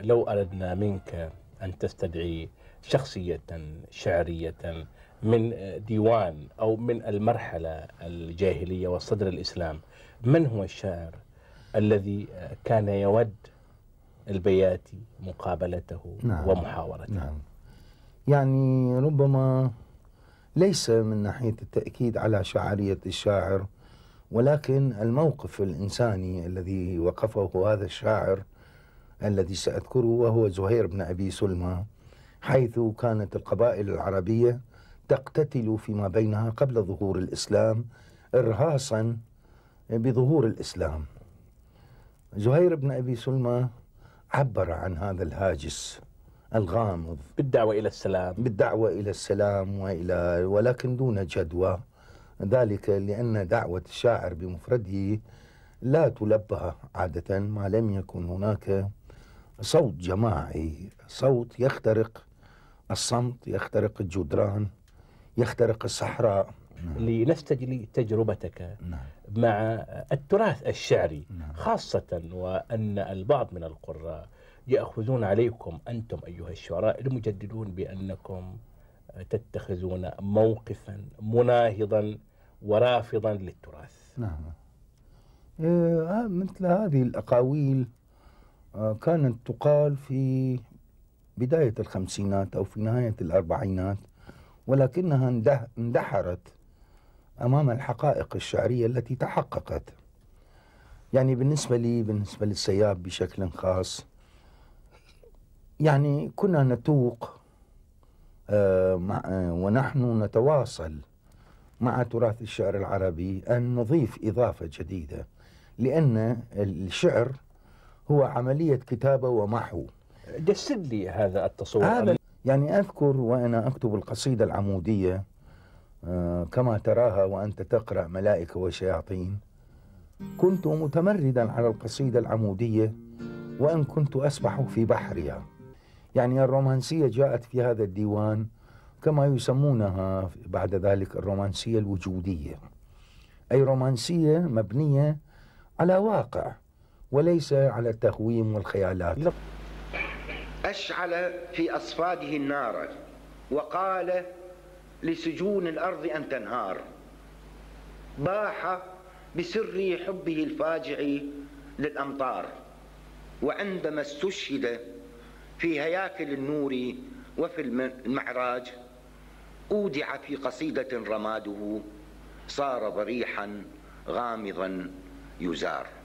لو أردنا منك أن تستدعي شخصية شعرية من ديوان أو من المرحلة الجاهلية وصدر الإسلام من هو الشاعر الذي كان يود البياتي مقابلته نعم ومحاورته نعم يعني ربما ليس من ناحية التأكيد على شعرية الشاعر ولكن الموقف الإنساني الذي وقفه هذا الشاعر الذي سأذكره وهو زهير بن أبي سلمى حيث كانت القبائل العربية تقتتل فيما بينها قبل ظهور الإسلام إرهاصا بظهور الإسلام زهير بن أبي سلمى عبر عن هذا الهاجس الغامض بالدعوة إلى السلام بالدعوة إلى السلام وإلى ولكن دون جدوى ذلك لأن دعوة الشاعر بمفرده لا تلبى عادة ما لم يكن هناك صوت جماعي صوت يخترق الصمت يخترق الجدران يخترق الصحراء نعم. لنستجلي تجربتك نعم. مع التراث الشعري نعم. خاصة وأن البعض من القراء يأخذون عليكم أنتم أيها الشعراء المجددون بأنكم تتخذون موقفا مناهضا ورافضا للتراث نعم آه، آه، مثل هذه الأقاويل آه، كانت تقال في بداية الخمسينات أو في نهاية الأربعينات ولكنها اندحرت أمام الحقائق الشعرية التي تحققت يعني بالنسبة لي بالنسبة للسياب بشكل خاص يعني كنا نتوق آه، آه، ونحن نتواصل مع تراث الشعر العربي أن نضيف إضافة جديدة لأن الشعر هو عملية كتابة ومحو جسد لي هذا التصور هذا يعني أذكر وأنا أكتب القصيدة العمودية آه، كما تراها وأنت تقرأ ملائكة وشياطين كنت متمردا على القصيدة العمودية وإن كنت أسبح في بحرها يعني الرومانسية جاءت في هذا الديوان كما يسمونها بعد ذلك الرومانسية الوجودية أي رومانسية مبنية على واقع وليس على التهويم والخيالات نعم. أشعل في أصفاده النار وقال لسجون الأرض أن تنهار باح بسر حبه الفاجع للأمطار وعندما استشهد في هياكل النور وفي المعراج أودع في قصيدة رماده صار ضريحا غامضا يزار